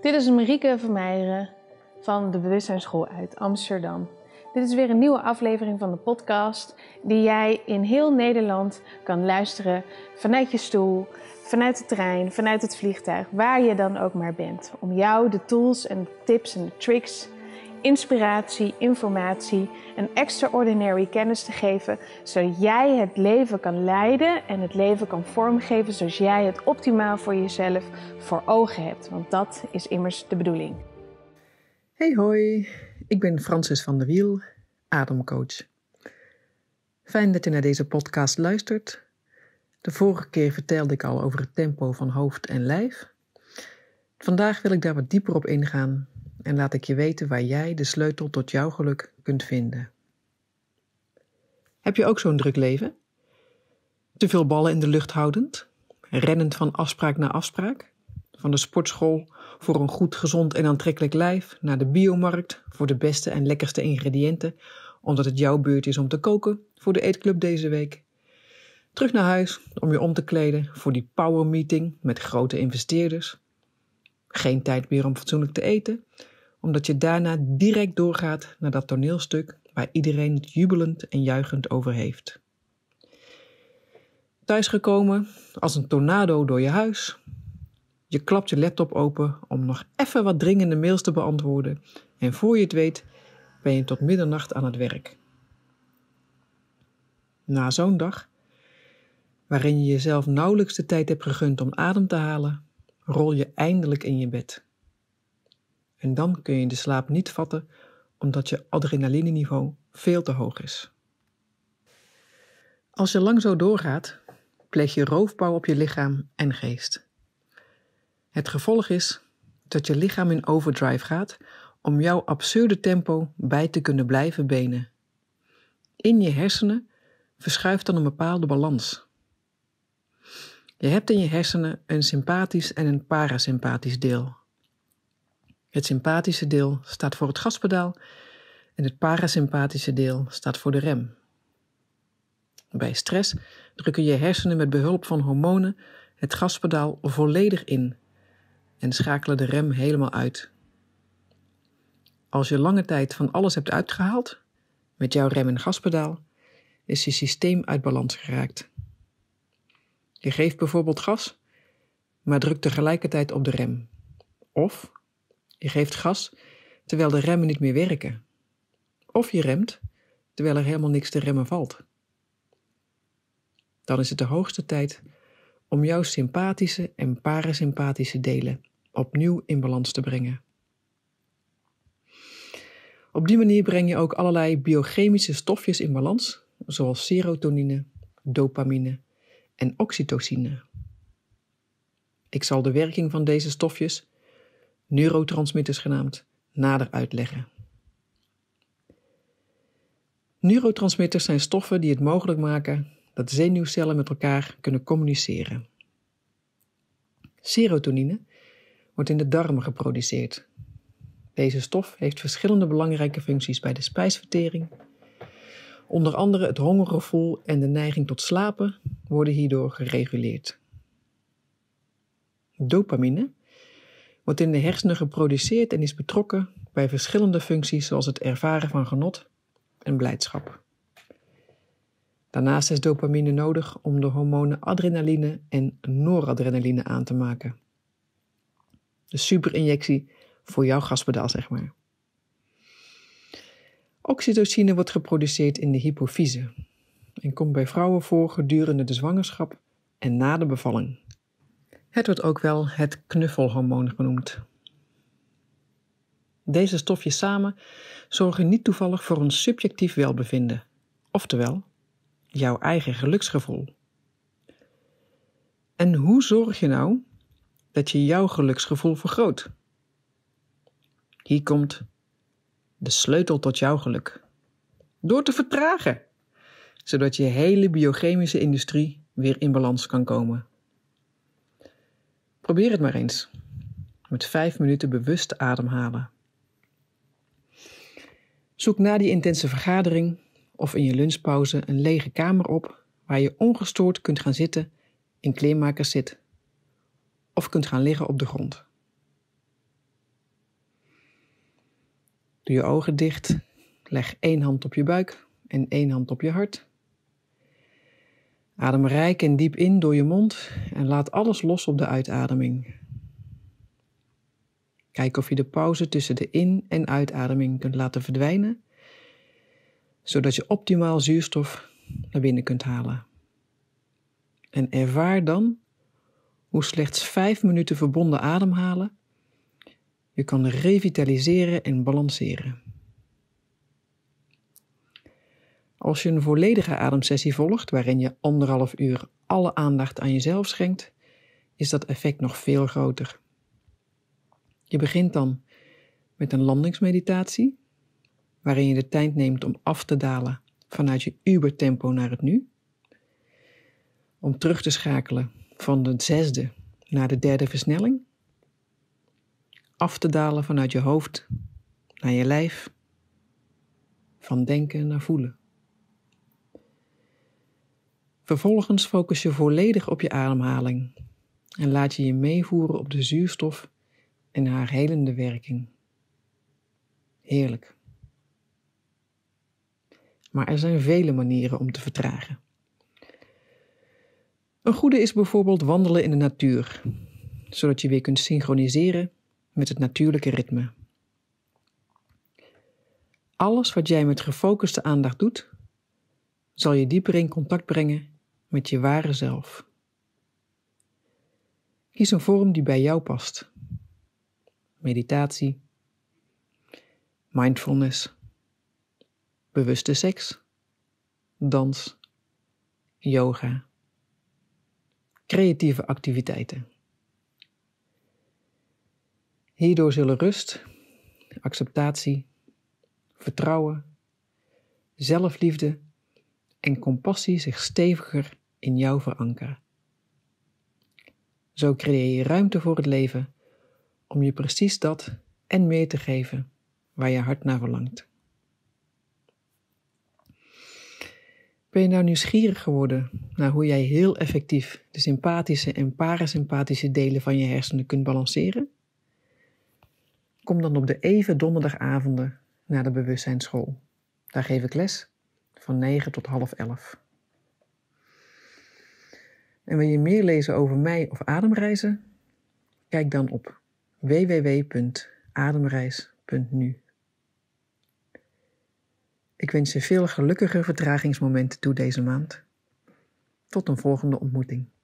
Dit is Marieke Vermeijeren van de Bewustzijnsschool uit Amsterdam. Dit is weer een nieuwe aflevering van de podcast die jij in heel Nederland kan luisteren vanuit je stoel, vanuit de trein, vanuit het vliegtuig, waar je dan ook maar bent. Om jou de tools en tips en tricks inspiratie, informatie en extraordinary kennis te geven, zodat jij het leven kan leiden en het leven kan vormgeven zoals jij het optimaal voor jezelf voor ogen hebt. Want dat is immers de bedoeling. Hey hoi, ik ben Francis van der Wiel, ademcoach. Fijn dat je naar deze podcast luistert. De vorige keer vertelde ik al over het tempo van hoofd en lijf. Vandaag wil ik daar wat dieper op ingaan en laat ik je weten waar jij de sleutel tot jouw geluk kunt vinden. Heb je ook zo'n druk leven? Te veel ballen in de lucht houdend? Rennend van afspraak naar afspraak? Van de sportschool voor een goed, gezond en aantrekkelijk lijf naar de biomarkt voor de beste en lekkerste ingrediënten, omdat het jouw beurt is om te koken voor de eetclub deze week. Terug naar huis om je om te kleden voor die power meeting met grote investeerders. Geen tijd meer om fatsoenlijk te eten omdat je daarna direct doorgaat naar dat toneelstuk waar iedereen het jubelend en juichend over heeft. Thuisgekomen, als een tornado door je huis. Je klapt je laptop open om nog even wat dringende mails te beantwoorden en voor je het weet ben je tot middernacht aan het werk. Na zo'n dag, waarin je jezelf nauwelijks de tijd hebt gegund om adem te halen, rol je eindelijk in je bed. En dan kun je de slaap niet vatten omdat je adrenalineniveau veel te hoog is. Als je lang zo doorgaat, pleeg je roofbouw op je lichaam en geest. Het gevolg is dat je lichaam in overdrive gaat om jouw absurde tempo bij te kunnen blijven benen. In je hersenen verschuift dan een bepaalde balans. Je hebt in je hersenen een sympathisch en een parasympathisch deel. Het sympathische deel staat voor het gaspedaal en het parasympathische deel staat voor de rem. Bij stress drukken je hersenen met behulp van hormonen het gaspedaal volledig in en schakelen de rem helemaal uit. Als je lange tijd van alles hebt uitgehaald, met jouw rem en gaspedaal, is je systeem uit balans geraakt. Je geeft bijvoorbeeld gas, maar drukt tegelijkertijd op de rem. Of je geeft gas terwijl de remmen niet meer werken. Of je remt terwijl er helemaal niks te remmen valt. Dan is het de hoogste tijd om jouw sympathische en parasympathische delen opnieuw in balans te brengen. Op die manier breng je ook allerlei biochemische stofjes in balans, zoals serotonine, dopamine en oxytocine. Ik zal de werking van deze stofjes neurotransmitters genaamd, nader uitleggen. Neurotransmitters zijn stoffen die het mogelijk maken dat zenuwcellen met elkaar kunnen communiceren. Serotonine wordt in de darmen geproduceerd. Deze stof heeft verschillende belangrijke functies bij de spijsvertering. Onder andere het hongergevoel en de neiging tot slapen worden hierdoor gereguleerd. Dopamine wordt in de hersenen geproduceerd en is betrokken bij verschillende functies zoals het ervaren van genot en blijdschap. Daarnaast is dopamine nodig om de hormonen adrenaline en noradrenaline aan te maken. De superinjectie voor jouw gaspedaal, zeg maar. Oxytocine wordt geproduceerd in de hypofyse en komt bij vrouwen voor gedurende de zwangerschap en na de bevalling. Het wordt ook wel het knuffelhormoon genoemd. Deze stofjes samen zorgen niet toevallig voor een subjectief welbevinden, oftewel jouw eigen geluksgevoel. En hoe zorg je nou dat je jouw geluksgevoel vergroot? Hier komt de sleutel tot jouw geluk. Door te vertragen, zodat je hele biochemische industrie weer in balans kan komen. Probeer het maar eens. Met vijf minuten bewust ademhalen. Zoek na die intense vergadering of in je lunchpauze een lege kamer op waar je ongestoord kunt gaan zitten in kleermakers zit of kunt gaan liggen op de grond. Doe je ogen dicht, leg één hand op je buik en één hand op je hart. Adem rijk en diep in door je mond en laat alles los op de uitademing. Kijk of je de pauze tussen de in- en uitademing kunt laten verdwijnen, zodat je optimaal zuurstof naar binnen kunt halen. En ervaar dan hoe slechts vijf minuten verbonden ademhalen je kan revitaliseren en balanceren. Als je een volledige ademsessie volgt, waarin je anderhalf uur alle aandacht aan jezelf schenkt, is dat effect nog veel groter. Je begint dan met een landingsmeditatie, waarin je de tijd neemt om af te dalen vanuit je ubertempo naar het nu, om terug te schakelen van de zesde naar de derde versnelling, af te dalen vanuit je hoofd naar je lijf, van denken naar voelen. Vervolgens focus je volledig op je ademhaling en laat je je meevoeren op de zuurstof en haar helende werking. Heerlijk. Maar er zijn vele manieren om te vertragen. Een goede is bijvoorbeeld wandelen in de natuur, zodat je weer kunt synchroniseren met het natuurlijke ritme. Alles wat jij met gefocuste aandacht doet, zal je dieper in contact brengen met je ware zelf. Kies een vorm die bij jou past. Meditatie, mindfulness, bewuste seks, dans, yoga, creatieve activiteiten. Hierdoor zullen rust, acceptatie, vertrouwen, zelfliefde en compassie zich steviger in jou verankeren. Zo creëer je ruimte voor het leven om je precies dat en meer te geven waar je hart naar verlangt. Ben je nou nieuwsgierig geworden naar hoe jij heel effectief de sympathische en parasympathische delen van je hersenen kunt balanceren? Kom dan op de even donderdagavonden naar de bewustzijnsschool. Daar geef ik les van 9 tot half 11. En wil je meer lezen over mij of ademreizen? Kijk dan op www.ademreis.nu. Ik wens je veel gelukkige vertragingsmomenten toe deze maand. Tot een volgende ontmoeting.